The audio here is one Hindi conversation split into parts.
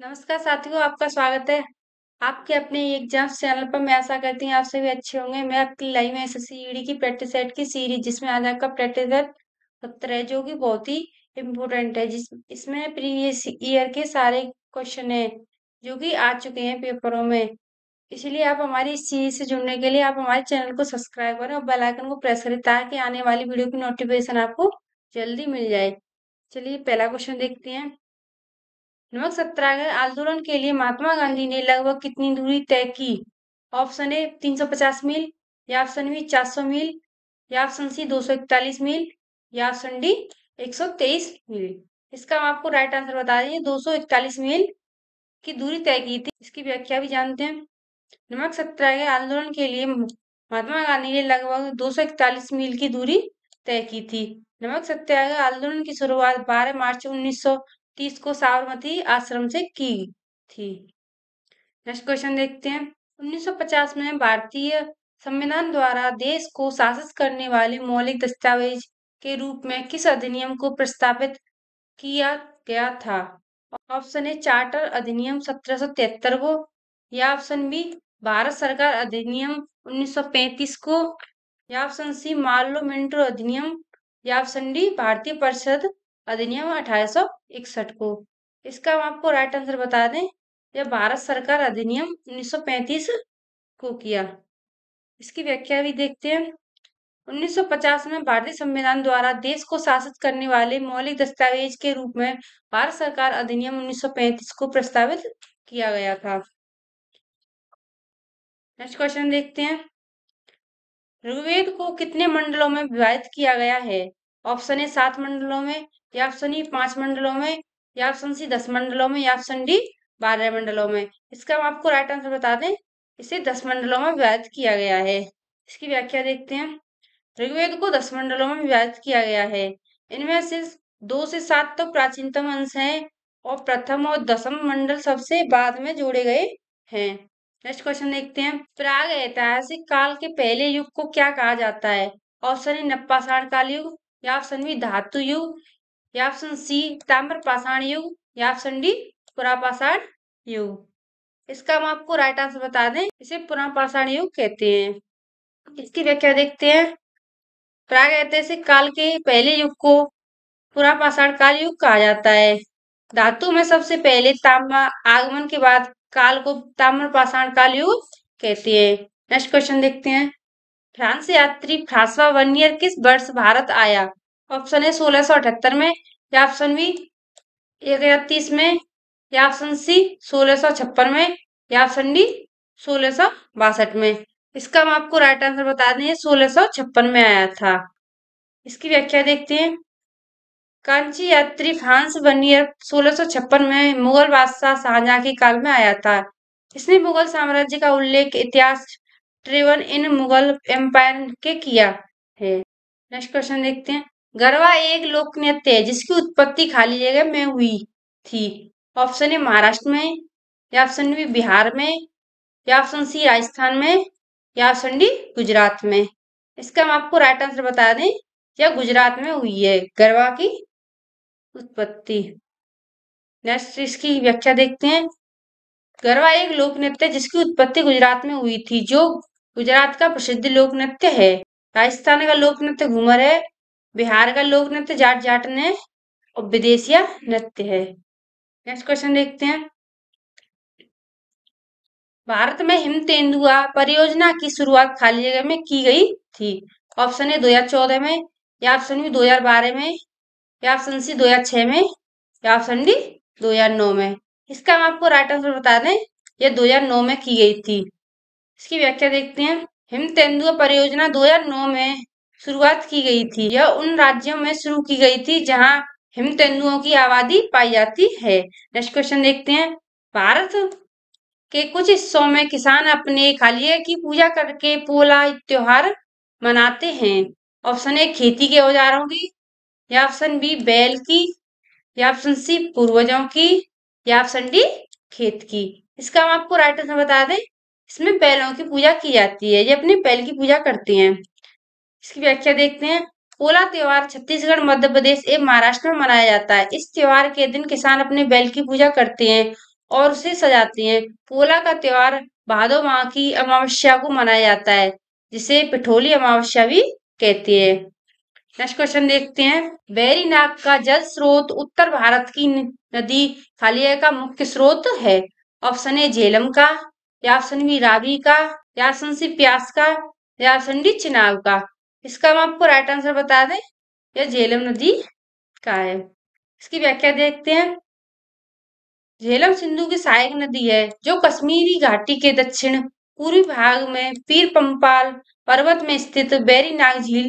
नमस्कार साथियों आपका स्वागत है आपके अपने एग्जाम चैनल पर मैं आशा करती हूँ आप सभी अच्छे होंगे मैं आपकी लाइव में एस एस की प्रैक्टिस सेट की सीरीज जिसमें आज आपका प्रैक्टिस सेट है जो कि बहुत ही इम्पोर्टेंट है जिस इसमें प्रीवियस ईयर के सारे क्वेश्चन है जो कि आ चुके हैं पेपरों में इसलिए आप हमारी इस सीरीज से जुड़ने के लिए आप हमारे चैनल को सब्सक्राइब करें और बेलाइकन को प्रेस करें ताकि आने वाली वीडियो की नोटिफिकेशन आपको जल्दी मिल जाए चलिए पहला क्वेश्चन देखते हैं नमक सत्याग्रह आंदोलन के लिए महात्मा गांधी ने लगभग कितनी दूरी तय की ऑप्शन ए 350 मील या ऑप्शन बी 400 मील या ऑप्शन सी 241 मील या ऑप्शन डी 123 मील इसका हम आपको राइट आंसर बता दें 241 मील की दूरी तय की थी इसकी व्याख्या भी जानते हैं नमक सत्याग्रह आंदोलन के लिए महात्मा गांधी ने लगभग दो मील की दूरी तय की थी नमक सत्याग्रह आंदोलन की शुरुआत 12 मार्च उन्नीस तीस को साबरमती आश्रम से की थी नेक्स्ट क्वेश्चन देखते हैं 1950 में भारतीय संविधान द्वारा देश को शासित करने वाले मौलिक दस्तावेज के रूप में किस अधिनियम को प्रस्तावित किया गया था ऑप्शन ए चार्टर अधिनियम सत्रह को या ऑप्शन बी भारत सरकार अधिनियम 1935 को या ऑप्शन सी मार्लो अधिनियम या ऑप्शन डी भारतीय परिषद अधिनियम अठारह को इसका हम आपको राइट आंसर बता दें यह भारत सरकार अधिनियम 1935 को किया इसकी व्याख्या भी देखते हैं 1950 में भारतीय संविधान द्वारा देश को शासित करने वाले मौलिक दस्तावेज के रूप में भारत सरकार अधिनियम 1935 को प्रस्तावित किया गया था नेक्स्ट क्वेश्चन देखते हैं ऋग्वेद को कितने मंडलों में विभाजित किया गया है ऑप्शन ए सात मंडलों में या ऑप्शन ई पांच मंडलों में या ऑप्शन सी दस मंडलों में या ऑप्शन डी बारह मंडलों में इसका हम आपको राइट आंसर बता दें इसे दस मंडलों में विभाजित किया गया है इसकी व्याख्या देखते हैं ऋग्वेद को दस मंडलों में विभाजित किया गया है इनमें से दो से सात तो प्राचीनतम अंश हैं और प्रथम और दसम मंडल सबसे बाद में जोड़े गए हैं नेक्स्ट क्वेश्चन देखते हैं प्राग ऐतिहासिक काल के पहले युग को क्या कहा जाता है ऑप्शन ए नप्पाषाण काल युग या ऑप्शन बी धातु युग या ऑप्शन सी ताम्र पाषाण युग या ऑप्शन डी पुरापाषाण युग इसका हम आपको राइट आंसर बता दें इसे पुरापाषाण युग कहते हैं इसकी व्याख्या देखते हैं ऐतिहासिक काल के पहले युग को पुरापाषाण काल युग कहा जाता है धातु में सबसे पहले ताम्र आगमन के बाद काल को ताम्र पाषाण काल युग कहती है नेक्स्ट क्वेश्चन देखते हैं फ्रांस यात्री फ्रांसवा वर्नियर किस वर्ष भारत आया ऑप्शन ए सोलह में या ऑप्शन बी एक में या ऑप्शन सी सोलह में या ऑप्शन डी सोलह में इसका हम आपको राइट आंसर बता दें सोलह में आया था इसकी व्याख्या देखते हैं कांची यात्री फ्रांस वनियर सोलह में मुगल बादशाह शाहजहां के काल में आया था इसने मुगल साम्राज्य का उल्लेख इतिहास ट्रिवन इन मुगल एम्पायर के किया है नेक्स्ट क्वेश्चन देखते हैं गरबा एक लोक नृत्य है जिसकी उत्पत्ति खाली जगह में हुई थी ऑप्शन ए महाराष्ट्र में या ऑप्शन बी बिहार में या ऑप्शन सी राजस्थान में या ऑप्शन डी गुजरात में इसका हम आपको राइट आंसर बता दें या गुजरात में हुई है गरबा की उत्पत्ति नेक्स्ट इसकी व्याख्या देखते हैं गरबा एक लोक नृत्य जिसकी उत्पत्ति गुजरात में हुई थी जो गुजरात का प्रसिद्ध लोक नृत्य है राजस्थान का लोक नृत्य घूमर है बिहार का लोक नृत्य जाट जाट ने और विदेशिया नृत्य है नेक्स्ट क्वेश्चन देखते हैं भारत में हिम तेंदुआ परियोजना की शुरुआत खाली जगह में की गई थी ऑप्शन ए 2014 में या ऑप्शन बी 2012 में या ऑप्शन सी 2006 में या ऑप्शन डी 2009 में इसका हम आपको राइट आंसर बता दें यह 2009 में की गई थी इसकी व्याख्या देखते हैं हिम तेंदुआ परियोजना 2009 में शुरुआत की गई थी यह उन राज्यों में शुरू की गई थी जहां हिम तेंदुओं की आबादी पाई जाती है नेक्स्ट क्वेश्चन देखते हैं भारत के कुछ हिस्सों में किसान अपने खालिये की पूजा करके पोला त्योहार मनाते हैं ऑप्शन ए खेती के औजारों की या ऑप्शन बी बैल की या ऑप्शन सी पूर्वजों की या ऑप्शन डी खेत की इसका हम आपको राइट आंसर बता दें इसमें बैलों की पूजा की जाती है ये अपने बैल की पूजा करती हैं इसकी व्याख्या देखते हैं पोला त्योहार छत्तीसगढ़ मध्य प्रदेश एवं महाराष्ट्र में मनाया जाता है इस त्योहार के दिन किसान अपने बैल की पूजा करते हैं और उसे सजाते हैं पोला का त्योहार भादो माह की अमावस्या को मनाया जाता है जिसे पिठोली अमावस्या भी कहती है नेक्स्ट क्वेश्चन देखते हैं बैरी नाग का जल स्रोत उत्तर भारत की नदी खालिया का मुख्य स्रोत है ऑप्शन ए झेलम का या ऑप्शन बी रावी का या ऑप्शन सी प्यास का या ऑप्शन डी चिनाव का इसका हम आपको राइट आंसर बता दें यह झेलम नदी का है इसकी व्याख्या देखते हैं झेलम सिंधु की सहायक नदी है जो कश्मीरी घाटी के दक्षिण पूर्वी भाग में पीर पंपाल पर्वत में स्थित बैरीनाग झील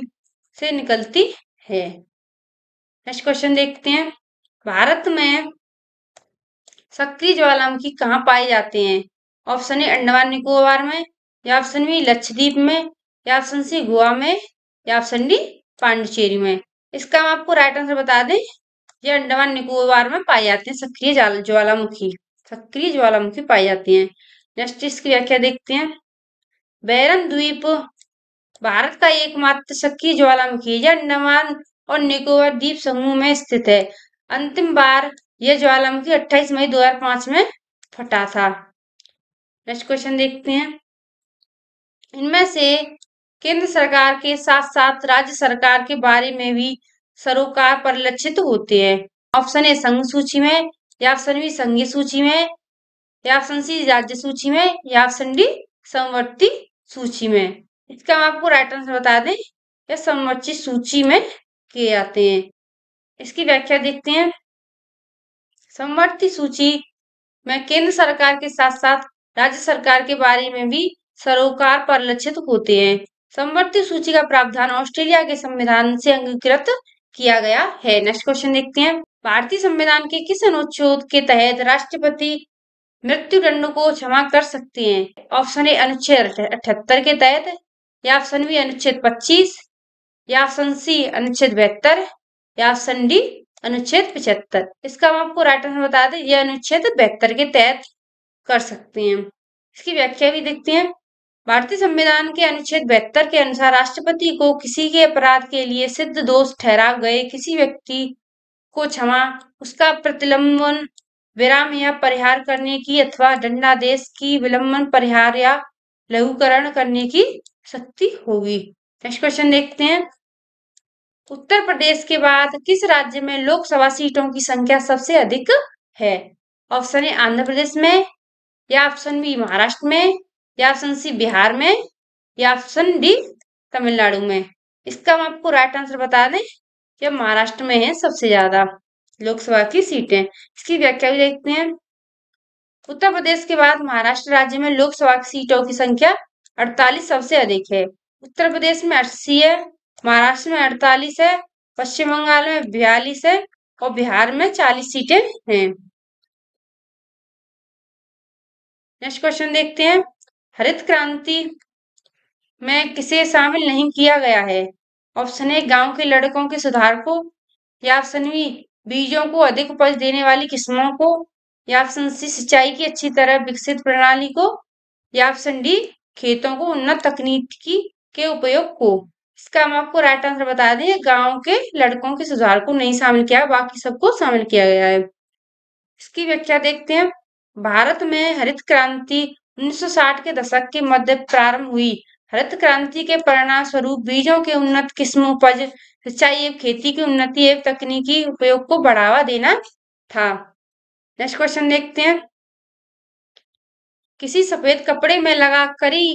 से निकलती है नेक्स्ट क्वेश्चन देखते हैं भारत में सक्रिय ज्वालामुखी कहाँ पाए जाते हैं ऑप्शन ए अंडमान निकोबार में या ऑप्शन बी लक्षद्वीप में या ऑप्शन सी गोवा में या ऑप्शन डी पांडिचेरी में इसका हम आपको राइट आंसर बता दें ये अंडमान निकोबार में पाए जाते हैं सक्रिय ज्वालामुखी सक्रिय ज्वालामुखी पाई जाती है नेक्स्ट इसकी व्याख्या देखते हैं बैरन द्वीप भारत का एकमात्र सक्रिय ज्वालामुखी यह अंडमान और निकोबार द्वीप समूह में स्थित है अंतिम बार यह ज्वालामुखी 28 मई 2005 में फटा था नेक्स्ट क्वेश्चन देखते हैं इनमें से केंद्र सरकार के साथ साथ राज्य सरकार के बारे में भी सरोकार परिलक्षित होते हैं ऑप्शन ए संघ सूची में या ऑप्शन बी संघीय सूची में या ऑप्शन सी राज्य सूची में या ऑप्शन डी समवर्ती सूची में इसका हम आपको राइट आंसर बता दें या समवर्ती सूची में किए जाते हैं इसकी व्याख्या देखते हैं समवर्ती सूची में केंद्र सरकार के साथ साथ राज्य सरकार के बारे में भी सरोकार परिलक्षित होते हैं संवर्ती सूची का प्रावधान ऑस्ट्रेलिया के संविधान से अंगीकृत किया गया है नेक्स्ट क्वेश्चन देखते हैं भारतीय संविधान के किस अनुच्छेद के तहत राष्ट्रपति मृत्यु दंड को क्षमा कर सकते हैं ऑप्शन ए अनुच्छेद अठहत्तर के तहत या ऑप्शन बी अनुच्छेद पच्चीस या ऑप्शन सी अनुच्छेद बहत्तर या ऑप्शन डी अनुच्छेद पिछहत्तर इसका हम आपको राइट आंसर बता दें यह अनुच्छेद बहत्तर के तहत कर सकते हैं इसकी व्याख्या भी देखते हैं भारतीय संविधान के अनुच्छेद बहत्तर के अनुसार राष्ट्रपति को किसी के अपराध के लिए सिद्ध दोष ठहरा गए किसी व्यक्ति को क्षमा उसका प्रतिलंबन विराम या परिहार करने की अथवा दंडादेश की विलंबन परिहार या लघुकरण करने की शक्ति होगी नेक्स्ट क्वेश्चन देखते हैं उत्तर प्रदेश के बाद किस राज्य में लोकसभा सीटों की संख्या सबसे अधिक है ऑप्शन है आंध्र प्रदेश में या ऑप्शन बी महाराष्ट्र में या ऑप्शन सी बिहार में या ऑप्शन डी तमिलनाडु में इसका हम आपको राइट आंसर बता दें कि महाराष्ट्र में है सबसे ज्यादा लोकसभा की सीटें इसकी व्याख्या भी देखते हैं उत्तर प्रदेश के बाद महाराष्ट्र राज्य में लोकसभा की सीटों की संख्या 48 सबसे अधिक है उत्तर प्रदेश में अस्सी है महाराष्ट्र में 48 है पश्चिम बंगाल में बयालीस है और बिहार में 40 सीटें हैं नेक्स्ट क्वेश्चन देखते हैं हरित क्रांति में किसे शामिल नहीं किया गया है ऑप्शन ए गांव के लड़कों के सुधार को या ऑप्शन बी बीजों को अधिक उपज देने वाली किस्मों को या ऑप्शन सी सिंचाई की अच्छी तरह विकसित प्रणाली को या ऑप्शन डी खेतों को उन्नत तकनीक की के उपयोग को इसका हम आपको राइट आंसर बता दें गांव के लड़कों के सुधार को नहीं शामिल किया बाकी सबको शामिल किया गया है इसकी व्याख्या देखते हैं भारत में हरित क्रांति 1960 के दशक के मध्य प्रारंभ हुई हरित क्रांति के परिणाम स्वरूप बीजों के उन्नत किस्म उपज सिंचाई एवं खेती की उन्नति एवं तकनीकी उपयोग को बढ़ावा देना था नेक्स्ट क्वेश्चन देखते हैं किसी सफेद कपड़े में लगा करी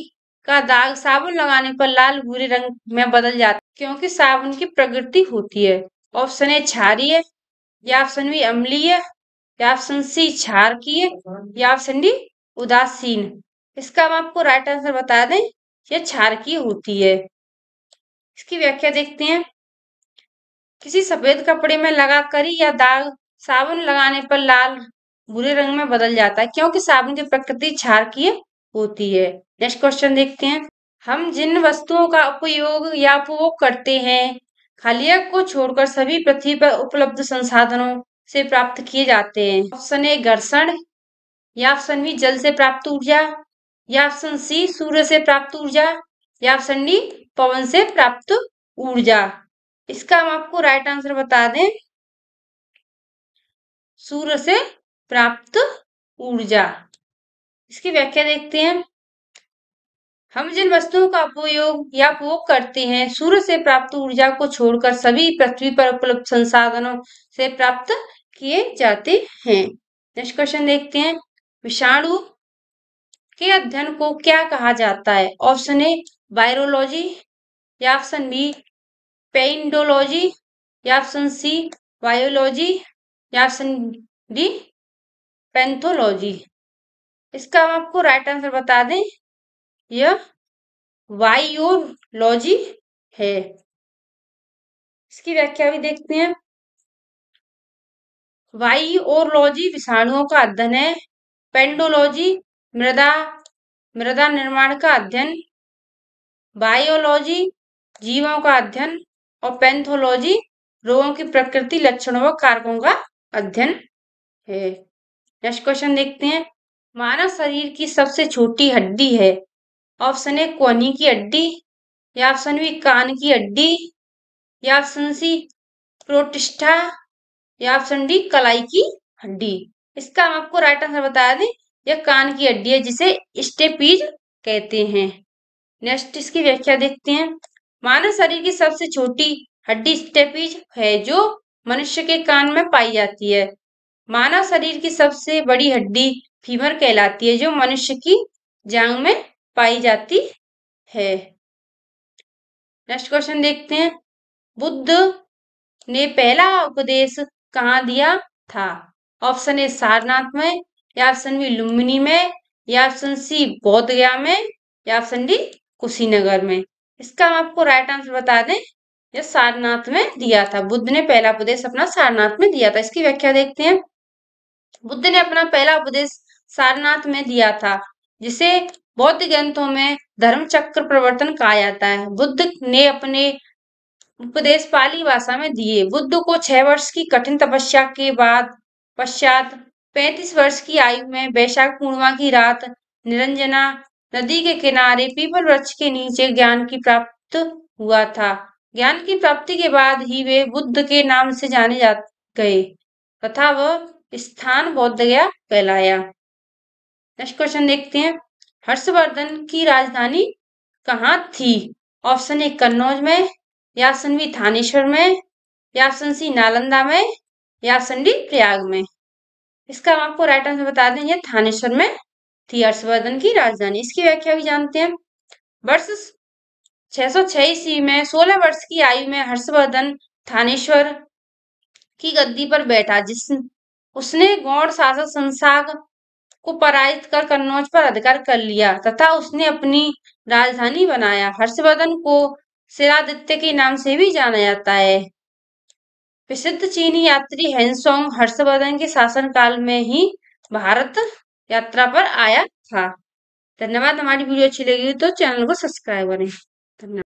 का दाग साबुन लगाने पर लाल भूरे रंग में बदल जाता क्योंकि साबुन की प्रकृति होती है ऑप्शन ए क्षारीय या ऑप्शन बी अम्लीय या ऑप्शन सी छार किए या ऑप्शन डी उदासीन इसका हम आपको राइट आंसर बता दें यह छार की होती है इसकी व्याख्या देखते हैं किसी सफेद कपड़े में लगा करी या दाग साबुन लगाने पर लाल बुरे रंग में बदल जाता है क्योंकि साबुन की प्रकृति छार की होती है नेक्स्ट क्वेश्चन देखते हैं हम जिन वस्तुओं का उपयोग या उपभोग करते हैं खालिया को छोड़कर सभी पृथ्वी पर उपलब्ध संसाधनों से प्राप्त किए जाते हैं ऑप्शन ए घर्षण या ऑप्शन बी जल से प्राप्त ऊर्जा या ऑप्शन सी सूर्य से प्राप्त ऊर्जा या ऑप्शन डी पवन से प्राप्त ऊर्जा इसका हम आपको राइट आंसर बता दें सूर्य से प्राप्त ऊर्जा इसकी व्याख्या देखते हैं हम जिन वस्तुओं का उपयोग या उपयोग करते हैं सूर्य से प्राप्त ऊर्जा को छोड़कर सभी पृथ्वी पर उपलब्ध संसाधनों से प्राप्त किए जाते हैं नेक्स्ट क्वेश्चन देखते हैं विषाणु के अध्ययन को क्या कहा जाता है ऑप्शन ए वायरोलॉजी या ऑप्शन बी पेन्डोलॉजी या ऑप्शन सी वायोलॉजी या ऑप्शन डी पेंथोलॉजी इसका हम आपको राइट आंसर बता दें यह वायोलॉजी है इसकी व्याख्या भी देखते हैं वायोलॉजी विषाणुओं का अध्ययन है पेंडोलॉजी मृदा मृदा निर्माण का अध्ययन बायोलॉजी जीवों का अध्ययन और पेंथोलॉजी रोगों की प्रकृति लक्षणों व कारकों का अध्ययन है नेक्स्ट क्वेश्चन देखते हैं मानव शरीर की सबसे छोटी हड्डी है ऑप्शन ए कोनी की हड्डी या ऑप्शन बी कान की हड्डी या ऑप्शन सी प्रोटिष्ठा या ऑप्शन डी कलाई की हड्डी इसका हम आपको राइट आंसर बता दें यह कान की हड्डी है जिसे स्टेपीज कहते हैं नेक्स्ट इसकी व्याख्या देखते हैं मानव शरीर की सबसे छोटी हड्डी स्टेपीज है जो मनुष्य के कान में पाई जाती है मानव शरीर की सबसे बड़ी हड्डी फीमर कहलाती है जो मनुष्य की जांग में पाई जाती है नेक्स्ट क्वेश्चन देखते हैं बुद्ध ने पहला उपदेश कहाँ दिया था ऑप्शन ए सारनाथ में या ऑप्शन बी लुम्बिनी में या ऑप्शन सी बौद्ध गया में या ऑप्शन डी कुशीनगर में इसका हम आपको राइट आंसर बता दें यह सारनाथ में दिया था बुद्ध ने पहला उपदेश अपना सारनाथ में दिया था इसकी व्याख्या देखते हैं बुद्ध ने अपना पहला उपदेश सारनाथ में दिया था जिसे बौद्ध ग्रंथों में धर्म चक्र प्रवर्तन कहा जाता है बुद्ध ने अपने उपदेश पाली भाषा में दिए बुद्ध को छह वर्ष की कठिन तपस्या के बाद पश्चात पैंतीस वर्ष की आयु में वैशाख पूर्णिमा की रात निरंजना नदी के किनारे पीपल वृक्ष के नीचे ज्ञान की प्राप्त हुआ था ज्ञान की प्राप्ति के बाद ही वे बुद्ध के नाम से जाने जा गए तथा वह स्थान बौद्ध गया कहलाया नेक्स्ट क्वेश्चन देखते हैं हर्षवर्धन की राजधानी कहाँ थी ऑप्शन ए कन्नौज में या ऑप्शन बी थानेश्वर में या ऑप्शन सी नालंदा में या ऑप्शन डी प्रयाग में इसका हम आपको राइट आंसर बता दें ये थानेश्वर में थी हर्षवर्धन की राजधानी इसकी व्याख्या भी जानते हैं वर्ष छह सौ छह ईस्वी में सोलह वर्ष की आयु में हर्षवर्धन थानेश्वर की गद्दी पर बैठा जिस उसने गौड़ शासक संसाग को पराजित कर कन्नौज पर अधिकार कर लिया तथा उसने अपनी राजधानी बनाया हर्षवर्धन को सिरादित्य के नाम से भी जाना जाता है प्रसिद्ध चीनी यात्री हेनसोंग हर्षवर्धन के शासनकाल में ही भारत यात्रा पर आया था धन्यवाद हमारी वीडियो अच्छी लगी तो चैनल को सब्सक्राइब करें धन्यवाद